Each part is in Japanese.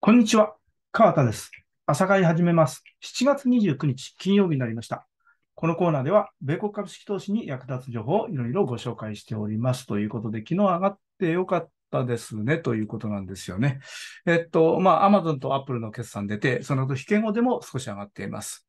こんにちは。川田です。朝会始めます。7月29日、金曜日になりました。このコーナーでは、米国株式投資に役立つ情報をいろいろご紹介しております。ということで、昨日上がってよかったですね、ということなんですよね。えっと、まあ、アマゾンとアップルの決算出て、その後、非言語でも少し上がっています。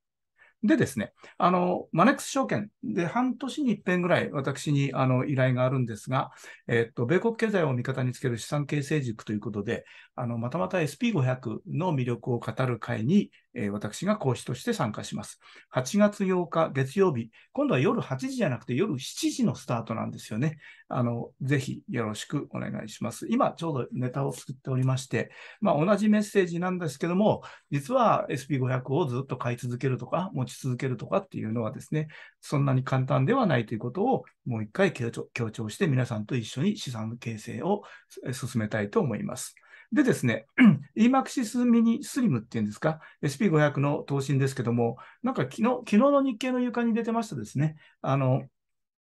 でですね、あの、マネックス証券で半年に一遍ぐらい私にあの依頼があるんですが、えっと、米国経済を味方につける資産形成軸ということで、あの、またまた SP500 の魅力を語る会にえー、私が講師として参加します。8月8日月曜日、今度は夜8時じゃなくて夜7時のスタートなんですよね。あの、ぜひよろしくお願いします。今ちょうどネタを作っておりまして、まあ同じメッセージなんですけども、実は SP500 をずっと買い続けるとか、持ち続けるとかっていうのはですね、そんなに簡単ではないということをもう一回強調して皆さんと一緒に資産形成を進めたいと思います。でですね、EMAXIS ミニスリムっていうんですか、SP500 の投信ですけども、なんか昨日、昨日の日経の床に出てましたですね、あの、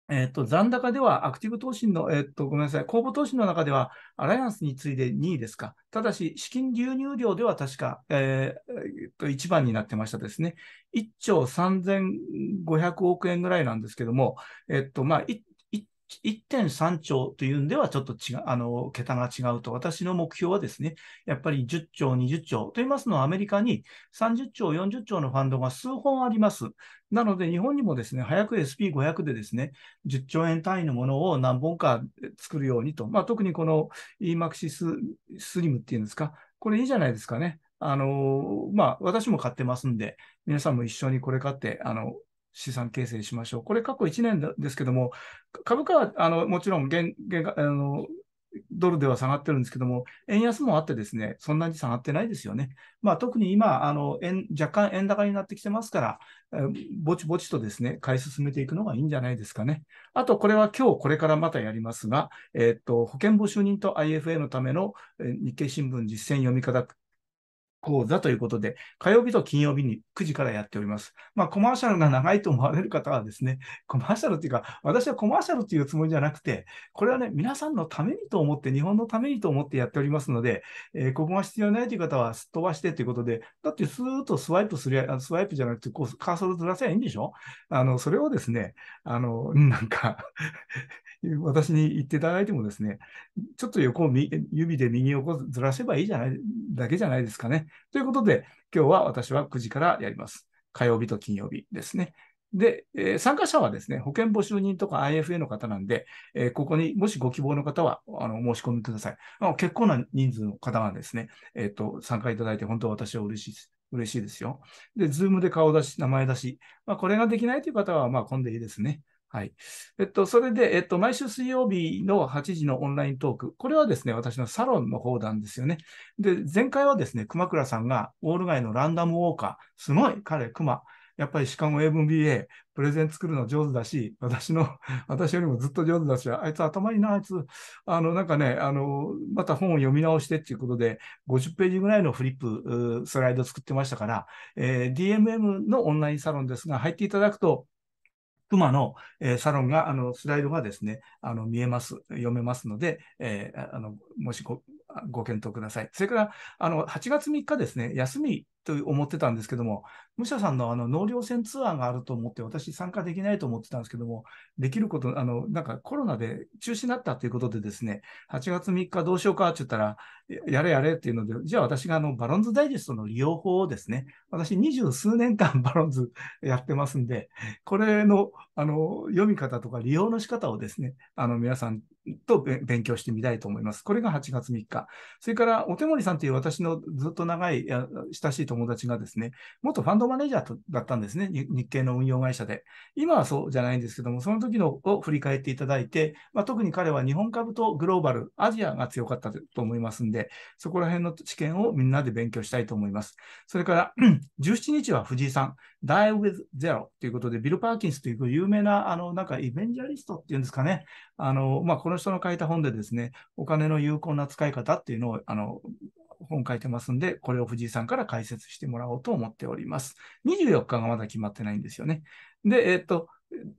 えー、と、残高ではアクティブ投資の、えー、と、ごめんなさい、公募投資の中ではアライアンスに次いで2位ですか。ただし、資金流入量では確か、えー、と、1番になってましたですね。1兆3500億円ぐらいなんですけども、えっ、ー、と、まあ、1.3兆というんではちょっと違う、あの、桁が違うと、私の目標はですね、やっぱり10兆、20兆と言いますのはアメリカに30兆、40兆のファンドが数本あります。なので日本にもですね、早く SP500 でですね、10兆円単位のものを何本か作るようにと、まあ、特にこの EMAXIS ススリムっていうんですか、これいいじゃないですかね。あの、まあ、私も買ってますんで、皆さんも一緒にこれ買って、あの、資産形成しましょう。これ過去1年ですけども、株価はあのもちろん現現あのドルでは下がってるんですけども、円安もあってですね、そんなに下がってないですよね。まあ、特に今あの円、若干円高になってきてますから、えぼちぼちとですね、買い進めていくのがいいんじゃないですかね。あと、これは今日これからまたやりますが、えー、っと、保険募集人と IFA のための、日経新聞実践読み方講座ということで、火曜日と金曜日に9時からやっております。まあ、コマーシャルが長いと思われる方はですね、コマーシャルっていうか、私はコマーシャルっていうつもりじゃなくて、これはね、皆さんのためにと思って、日本のためにと思ってやっておりますので、えー、ここが必要ないという方はすっ飛ばしてということで、だってスーッとスワイプするや、スワイプじゃなくて、こう、カーソルずらせばいいんでしょあの、それをですね、あの、なんか 私に言っていただいてもですね、ちょっと横を指で右横ずらせばいいじゃない、だけじゃないですかね。ということで、今日は私は9時からやります。火曜日と金曜日ですね。で、えー、参加者はですね、保険募集人とか IFA の方なんで、えー、ここにもしご希望の方は、あの、申し込みください。あの結構な人数の方がですね、えっ、ー、と、参加いただいて本当私は嬉しいです。嬉しいですよ。で、ズームで顔出し、名前出し、まあ、これができないという方は、まあ、混んでいいですね。はい。えっと、それで、えっと、毎週水曜日の8時のオンライントーク。これはですね、私のサロンの方なんですよね。で、前回はですね、熊倉さんが、ウォール街のランダムウォーカー、すごい、彼、熊。やっぱりしかも MBA、プレゼン作るの上手だし、私の、私よりもずっと上手だし、あいつ頭いいな、あいつ、あの、なんかね、あの、また本を読み直してっていうことで、50ページぐらいのフリップ、スライド作ってましたから、えー、DMM のオンラインサロンですが、入っていただくと、熊の、えー、サロンが、あの、スライドがですね、あの、見えます、読めますので、えー、あの、もしご、ご検討ください。それから、あの、8月3日ですね、休みと思ってたんですけども、武者さんのあの農業船ツアーがあると思って、私参加できないと思ってたんですけども、できること、あの、なんかコロナで中止になったということでですね、8月3日どうしようかって言ったら、やれやれっていうので、じゃあ私があの、バロンズダイジェストの利用法をですね、私二十数年間 バロンズやってますんで、これの、あの、読み方とか利用の仕方をですね、あの、皆さんと勉強してみたいと思います。これが8月3日。それから、お手森さんという私のずっと長い、親しい友達がですね、元ファンドマネージャーだったんですね、日系の運用会社で。今はそうじゃないんですけども、その時のを振り返っていただいて、まあ、特に彼は日本株とグローバル、アジアが強かったと思いますんで、そこら辺の知見をみんなで勉強したいと思います。それから、17 日は藤井さん、Die with Zero ということで、ビル・パーキンスという有名な、あの、なんかイベンジャリストっていうんですかね、あの、まあ、この人の書いた本でですね、お金の有効な使い方っていうのを、あの、本書いてますんで、これを藤井さんから解説してもらおうと思っております。24日がまだ決まってないんですよね。で、えっと、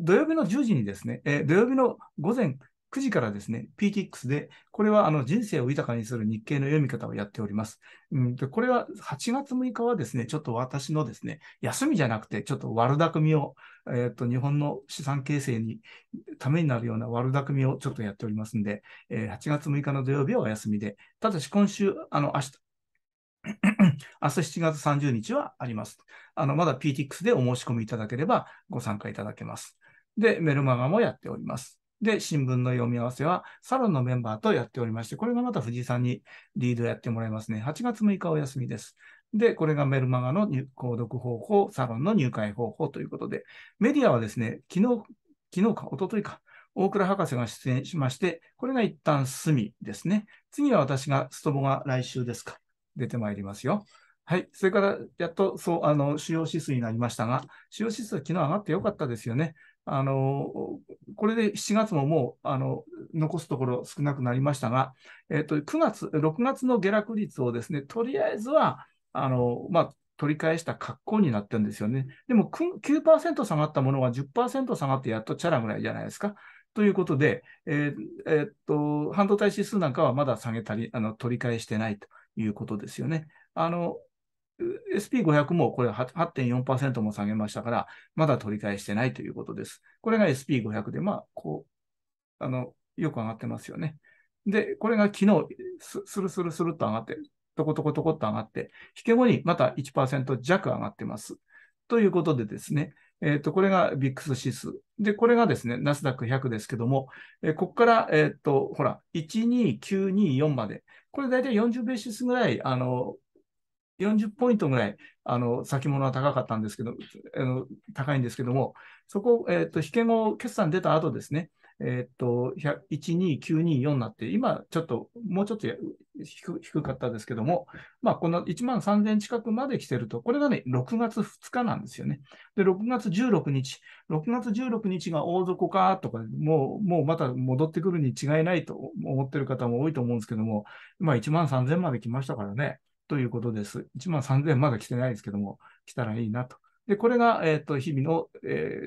土曜日の10時にですね、えー、土曜日の午前9時からですね、PTX で、これはあの人生を豊かにする日経の読み方をやっております。うん、これは8月6日はですね、ちょっと私のですね、休みじゃなくて、ちょっと悪巧みを、えっ、と、日本の資産形成にためになるような悪巧みをちょっとやっておりますんで、えー、8月6日の土曜日はお休みで、ただし今週、あの、明日、明日7月30日はあります。あの、まだ PTX でお申し込みいただければご参加いただけます。で、メルマガもやっております。で、新聞の読み合わせはサロンのメンバーとやっておりまして、これがまた藤井さんにリードやってもらいますね。8月6日お休みです。で、これがメルマガの購読方法、サロンの入会方法ということで、メディアはですね、昨日、昨日か、一昨日か、大倉博士が出演しまして、これが一旦済みですね。次は私が、ストボが来週ですか。出てまいりますよ。はい。それから、やっと、そう、あの、主要指数になりましたが、主要指数は昨日上がってよかったですよね。あの、これで7月ももう、あの、残すところ少なくなりましたが、えと、9月、6月の下落率をですね、とりあえずは、あの、まあ、取り返した格好になってるんですよね。でも9%下がったものが10%下がってやっとチャラぐらいじゃないですか。ということで、えーえー、っと、半導体指数なんかはまだ下げたり、あの、取り返してないということですよね。あの、SP500 もこれ8.4%も下げましたから、まだ取り返してないということです。これが SP500 で、まあ、こう、あの、よく上がってますよね。で、これが昨日、スルスルスルっと上がって、トコトコトコっと上がって、引け後にまた1%弱上がってます。ということでですね、えっ、ー、と、これがビックス指数。で、これがですね、ナスダック100ですけども、えー、ここから、えっ、ー、と、ほら、12924まで、これ大体40ベーシスぐらい、あの、40ポイントぐらい、あの、先物は高かったんですけど、あの高いんですけども、そこ、えっ、ー、と、引け後、決算出た後ですね、えっ、ー、と、12924になって、今、ちょっと、もうちょっと低かったですけども、まあ、この1万3000近くまで来てると、これがね、6月2日なんですよね。で、6月16日、6月16日が大底かとか、もう、もうまた戻ってくるに違いないと思ってる方も多いと思うんですけども、今、1万3000まで来ましたからね。ということです。1万3000円まだ来てないですけども、来たらいいなと。で、これが、えと、日々の、え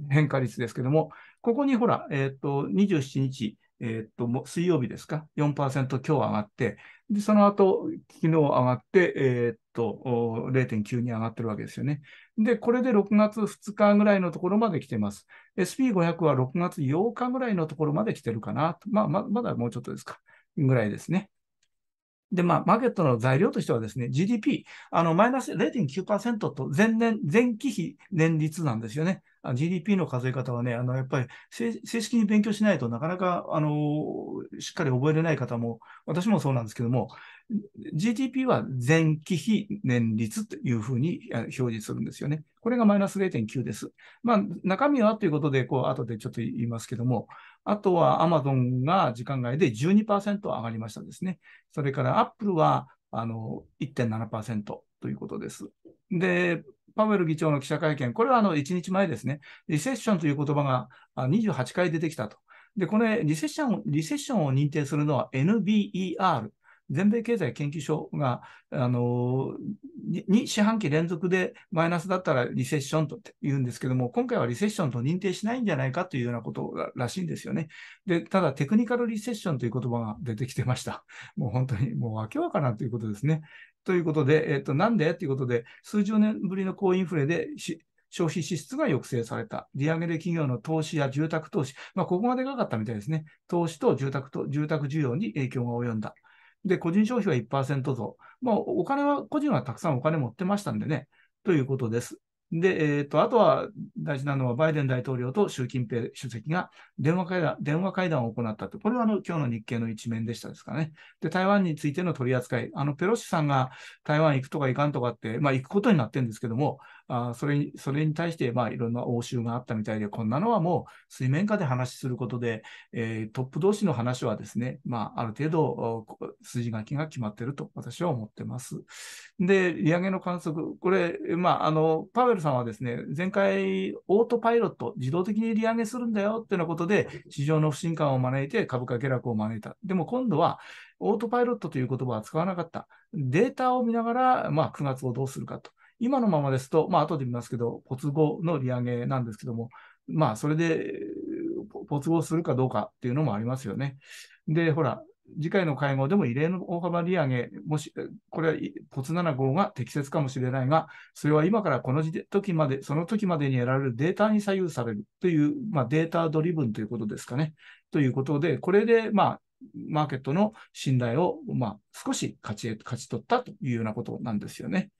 ー、変化率ですけども、ここにほら、えー、と、27日、えー、と、水曜日ですか、4%今日上がって、で、その後、昨日上がって、えー、と、0.9に上がってるわけですよね。で、これで6月2日ぐらいのところまで来てます。SP500 は6月8日ぐらいのところまで来てるかなと。まあ、ままだもうちょっとですか。ぐらいですね。で、まあ、マーケットの材料としてはですね、GDP、あの、マイナス0.9%と前年、前期比年率なんですよね。GDP の数え方はね、あの、やっぱり正式に勉強しないとなかなか、あの、しっかり覚えれない方も、私もそうなんですけども、GDP は前期比年率というふうに表示するんですよね。これがマイナス0.9です。まあ、中身はということで、こう、後でちょっと言いますけども、あとはアマゾンが時間外で12%上がりましたですね。それからアップルはあの1.7%ということです。で、パウエル議長の記者会見、これはあの1日前ですね、リセッションという言葉が28回出てきたと。で、これ、リセッション、リセッションを認定するのは NBER 全米経済研究所が、あの四半期連続でマイナスだったらリセッションと言うんですけども、今回はリセッションと認定しないんじゃないかというようなことらしいんですよね。で、ただテクニカルリセッションという言葉が出てきてました。もう本当にもうわけわからんということですね。ということで、えっ、と、なんでということで、数十年ぶりの高インフレで消費支出が抑制された。利上げで企業の投資や住宅投資、まあ、ここまでかかったみたいですね。投資と住宅と住宅需要に影響が及んだ。で、個人消費は1%増。まお金は、個人はたくさんお金持ってましたんでね、ということです。で、えっ、ー、と、あとは大事なのは、バイデン大統領と習近平主席が電話会談電話会談を行ったと。これはあの今日の日経の一面でしたですかね。で、台湾についての取り扱い。あの、ペロシさんが台湾行くとか行かんとかって、まあ行くことになってるんですけども、あそれそれに対して、まあ、いろんな応酬があったみたいで、こんなのはもう水面下で話することで、えー、トップ同士の話はですね、まあ、ある程度筋書きが決まっていると私は思ってます。で、利上げの観測、これ、まあ、あのパウエルさんはですね、前回、オートパイロット、自動的に利上げするんだよってなことで、市場の不信感を招いて株価下落を招いた。でも今度は、オートパイロットという言葉は使わなかった。データを見ながら、まあ、9月をどうするかと今のままですと、まあ後で見ますけど、ポツ後の利上げなんですけども、まあそれでポツ後するかどうかっていうのもありますよね。で、ほら、次回の会合でも異例の大幅利上げ、もし、これはポツ7号が適切かもしれないが、それは今からこの時まで、その時までに得られるデータに左右されるという、まあ、データドリブンということですかね。ということで、これで、まあ、マーケットの信頼を、まあ、少し勝ち勝ち取ったというようなことなんですよね。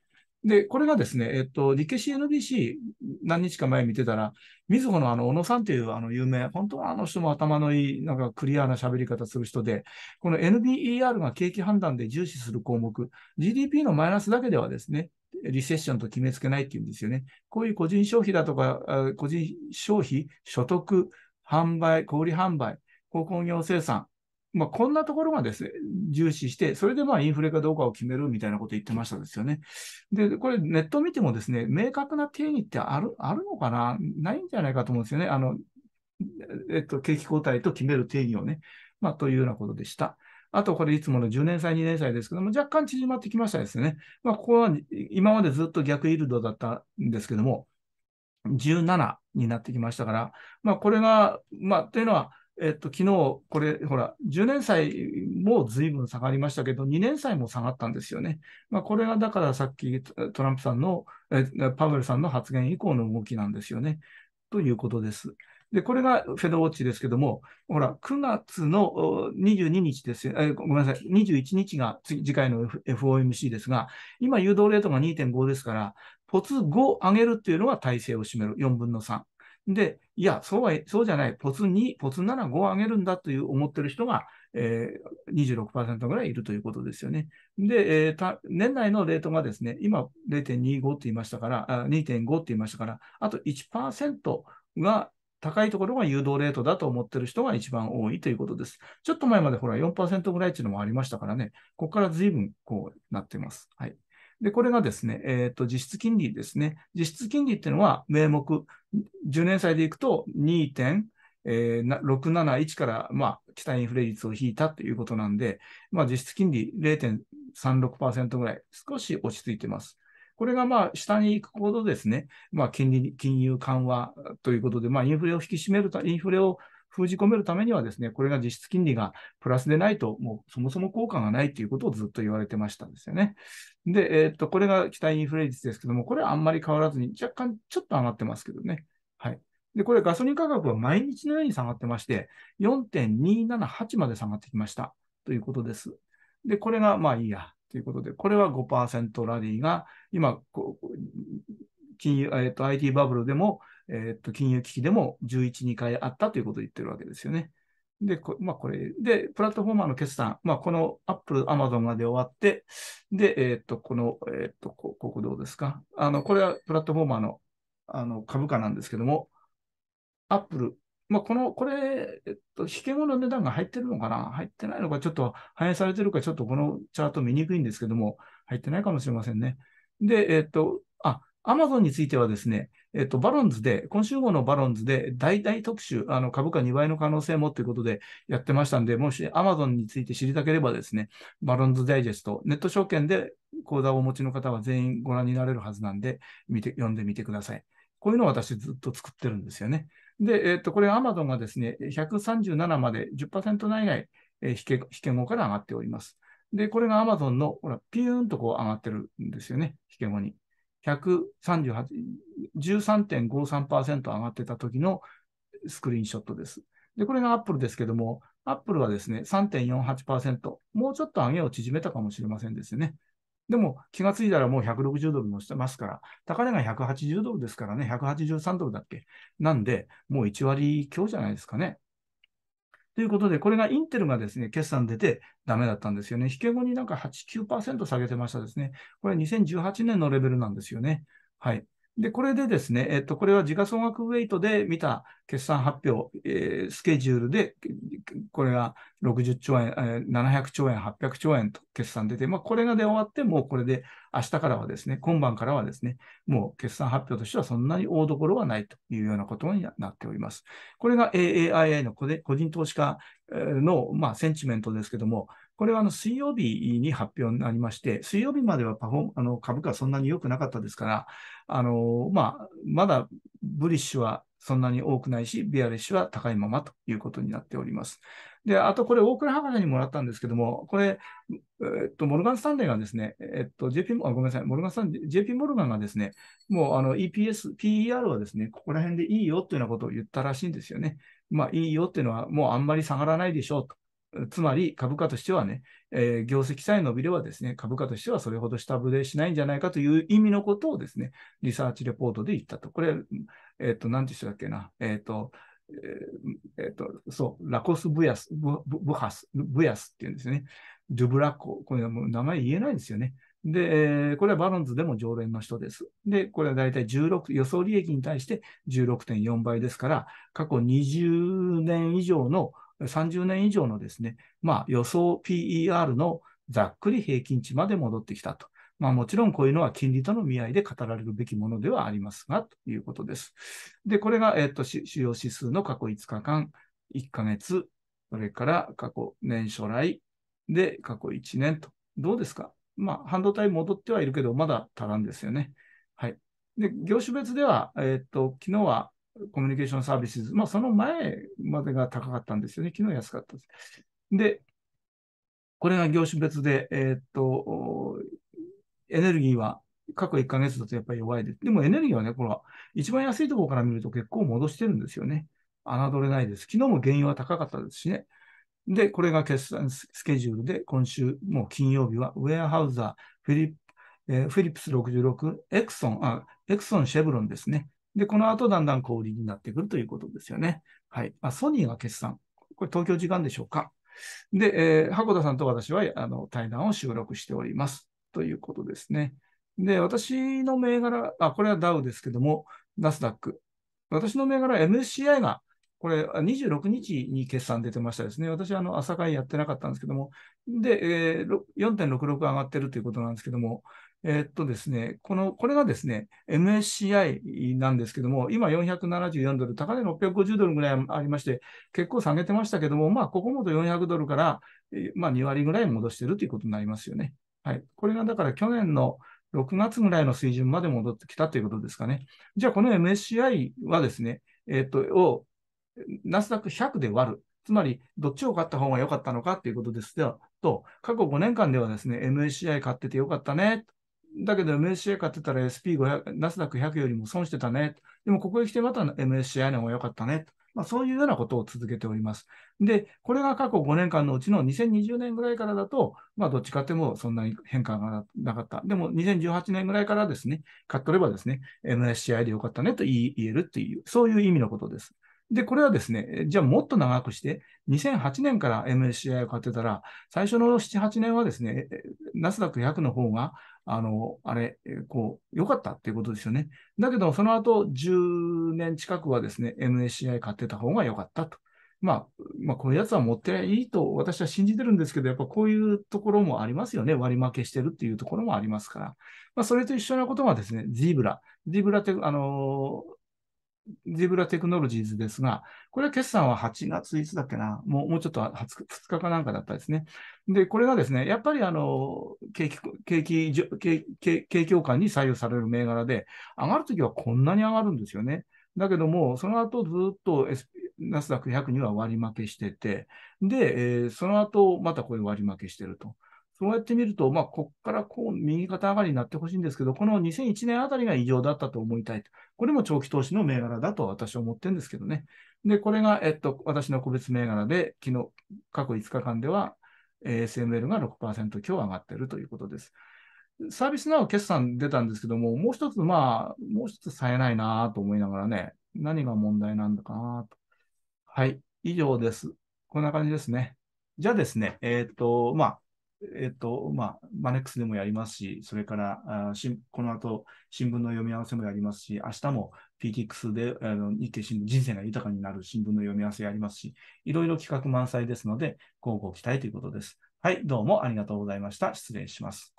で、これがですね、えっと、日経 CNBC 何日か前見てたら、みずほのあの、小野さんっていうあの、有名、本当はあの人も頭のいい、なんかクリアな喋り方する人で、この NBER が景気判断で重視する項目、GDP のマイナスだけではですね、リセッションと決めつけないっていうんですよね。こういう個人消費だとか、個人消費、所得、販売、小売販売、鉱工業生産、まあ、こんなところがですね、重視して、それでまあインフレかどうかを決めるみたいなこと言ってましたですよね。で、これネット見てもですね、明確な定義ってある、あるのかなないんじゃないかと思うんですよね。あの、えっと、景気後退と決める定義をね。まあ、というようなことでした。あと、これいつもの10年債、2年債ですけども、若干縮まってきましたですね。まあ、ここは今までずっと逆イールドだったんですけども、17になってきましたから、まあ、これが、まあ、というのは、えっと、昨日、これ、ほら、10年祭も随分下がりましたけど、2年祭も下がったんですよね。まあ、これがだからさっきトランプさんの、パウエルさんの発言以降の動きなんですよね。ということです。で、これがフェドウォッチですけども、ほら、9月の22日ですよ、えごめんなさい、21日が次回の FOMC ですが、今、誘導レートが2.5ですから、ポツ5上げるっていうのが体制を占める、4分の3。で、いや、そうは、そうじゃない、ポツ2、ポツ7、5を上げるんだという思ってる人が、えー、26%ぐらいいるということですよね。で、えー、年内のレートがですね、今0.25って言いましたから、2.5って言いましたから、あと1%が高いところが誘導レートだと思ってる人が一番多いということです。ちょっと前までほら4%ぐらいっていうのもありましたからね、ここから随分こうなってます。はい。で、これがですね、えっ、ー、と、実質金利ですね。実質金利っていうのは、名目、10年債でいくと2.671から、まあ、期待インフレ率を引いたということなんで、まあ、実質金利0.36%ぐらい、少し落ち着いてます。これがまあ下に行くほどですね、まあ、金利金融緩和ということで、まあ、インフレを引き締めるインフレを封じ込めるためにはですね、これが実質金利がプラスでないと、もうそもそも効果がないということをずっと言われてましたんですよね。で、えー、っと、これが期待インフレ率ですけども、これはあんまり変わらずに、若干ちょっと上がってますけどね。はい。で、これガソリン価格は毎日のように下がってまして、4.278まで下がってきましたということです。で、これがまあいいやということで、これは5%ラリーが今、金融、えっ、ー、と、IT バブルでもえっと、金融危機でも11、2回あったということを言ってるわけですよね。で、こ,、まあ、これで、プラットフォーマーの決算、まあ、このアップル、アマゾンまで終わって、で、えっ、とこのえっとこここどうですか。あの、これはプラットフォーマーのあの株価なんですけども、アップル、まあ、この、これ、えっ、と、引け後の値段が入ってるのかな入ってないのか、ちょっと反映されてるか、ちょっとこのチャート見にくいんですけども、入ってないかもしれませんね。で、えっと、あ、アマゾンについてはですね、えっと、バロンズで、今週号のバロンズで、大体特集、あの、株価2倍の可能性もということでやってましたんで、もし Amazon について知りたければですね、バロンズダイジェスト、ネット証券で講座をお持ちの方は全員ご覧になれるはずなんで、見て、読んでみてください。こういうのを私ずっと作ってるんですよね。で、えっと、これ Amazon がですね、137まで10%内外、えー、引け、引け後から上がっております。で、これが Amazon の、ほら、ピューンとこう上がってるんですよね、引け後に。138、13.53%上がってた時のスクリーンショットです。で、これがアップルですけども、アップルはですね、3.48%、もうちょっと上げを縮めたかもしれませんですよね。でも気がついたらもう160ドルもしてますから、高値が180ドルですからね、183ドルだっけ。なんで、もう1割強じゃないですかね。ということで、これがインテルがですね、決算出てダメだったんですよね。引け後になんか8、9%下げてましたですね。これ2018年のレベルなんですよね。はい。で、これでですね、えっと、これは時価総額ウェイトで見た決算発表、えー、スケジュールで、これが60兆円、えー、700兆円、800兆円と決算出て、まあ、これが出終わって、もうこれで明日からはですね、今晩からはですね、もう決算発表としてはそんなに大所はないというようなことになっております。これが AAIA の個人投資家の、まあ、センチメントですけども、これはあの水曜日に発表になりまして、水曜日まではパフォあの株価はそんなに良くなかったですから、あのまあ、まだブリッシュはそんなに多くないし、ビアレッシュは高いままということになっております。で、あとこれ、大倉博士にもらったんですけども、これ、えっと、モルガン・スタンレーがですね、えっと、JP、あごめんなさい、モルガン・スタンレー、JP モルガンがですね、もうあの EPS、PER はですね、ここら辺でいいよというようなことを言ったらしいんですよね。まあ、いいよっていうのは、もうあんまり下がらないでしょうと。つまり株価としてはね、えー、業績さえ伸びればですね、株価としてはそれほど下振れしないんじゃないかという意味のことをですね、リサーチレポートで言ったと。これ、えっ、ー、と、なんて人だっけな、えっ、ー、と、えっ、と、そう、ラコス・ブヤス、ブブハス、ブヤスっていうんですよね。ドゥブラッコ、これはもう名前言えないんですよね。で、えー、これはバロンズでも常連の人です。で、これはだいたい16、予想利益に対して16.4倍ですから、過去20年以上の30年以上のですね、まあ、予想 PER のざっくり平均値まで戻ってきたと。まあ、もちろんこういうのは金利との見合いで語られるべきものではありますが、ということです。で、これが、えっと、主要指数の過去5日間、1ヶ月、それから過去年初来で過去1年と。どうですかまあ、半導体戻ってはいるけど、まだ足らんですよね。はい。で、業種別では、えっと、昨日はコミュニケーションサービス、まあ、その前までが高かったんですよね。昨日安かったです。で、これが業種別で、えー、っと、エネルギーは過去1ヶ月だとやっぱり弱いです。でもエネルギーはね、これは一番安いところから見ると結構戻してるんですよね。侮れないです。昨日も原油は高かったですしね。で、これが決算スケジュールで、今週もう金曜日は、ウェアハウザー、フィリップ、えー、フィリップス66、エクソン、あ、エクソンシェブロンですね。で、この後だんだん小売りになってくるということですよね。はい。あ、ソニーが決算。これ東京時間でしょうか。で、えー、箱田さんと私はあの対談を収録しております。ということですね。で、私の銘柄、あ、これはダウですけども、ナスダック。私の銘柄は MSCI が、これ26日に決算出てましたですね。私はあの朝会やってなかったんですけども、で、えー、4.66上がってるということなんですけども、えー、っとですね、この、これがですね、MSCI なんですけども、今474ドル、高値650ドルぐらいありまして、結構下げてましたけども、まあ、ここもと400ドルから、まあ、2割ぐらい戻してるということになりますよね。はい。これがだから去年の6月ぐらいの水準まで戻ってきたということですかね。じゃあ、この MSCI はですね、えー、っと、を、ナスダック100で割る。つまり、どっちを買った方が良かったのかということですと、過去5年間ではですね、MSCI 買ってて良かったね、だけど MSCI 買ってたら SP500、ナスダック100よりも損してたね。でもここへ来てまた MSCI の方が良かったね。まあ、そういうようなことを続けております。で、これが過去5年間のうちの2020年ぐらいからだと、まあ、どっちかってもそんなに変化がなかった。でも、2018年ぐらいからですね、買っとればですね、MSCI でよかったねと言えるっていう、そういう意味のことです。で、これはですね、じゃあもっと長くして、2008年から MSCI を買ってたら、最初の7、8年はですね、ナスダック100の方が、あの、あれ、こう、良かったっていうことですよね。だけど、その後、10年近くはですね、MSCI 買ってた方が良かったと。まあ、まあ、こういうやつは持っていいと私は信じてるんですけど、やっぱこういうところもありますよね。割り負けしてるっていうところもありますから。まあ、それと一緒なことがですね、ズーブラ。ズーブラって、あのーゼブラテクノロジーズですが、これは決算は8月いつだっけな、もうもうちょっと2 2日かなんかだったですね。で、これがですね、やっぱりあの景気景気景況感に左右される銘柄で、上がるときはこんなに上がるんですよね。だけども、その後ずっと、S、ナスダック100には割り負けしてて、で、えー、その後またこれ割り負けしてると。そうやって見ると、まあ、ここからこう、右肩上がりになってほしいんですけど、この2001年あたりが異常だったと思いたいと。これも長期投資の銘柄だと私は思ってるんですけどね。で、これが、えっと、私の個別銘柄で、昨日、過去5日間では、ASML が6%強上がっているということです。サービスなお決算出たんですけども、もう一つ、まあ、もう一つ冴えないなと思いながらね、何が問題なんだかなと。はい、以上です。こんな感じですね。じゃあですね、えっ、ー、と、まあ、えっと、まあ、マネックスでもやりますし、それから、あしこの後、新聞の読み合わせもやりますし、明日も PTX であの日経新聞、人生が豊かになる新聞の読み合わせやりますし、いろいろ企画満載ですので、ごご期待ということです。はい、どうもありがとうございました。失礼します。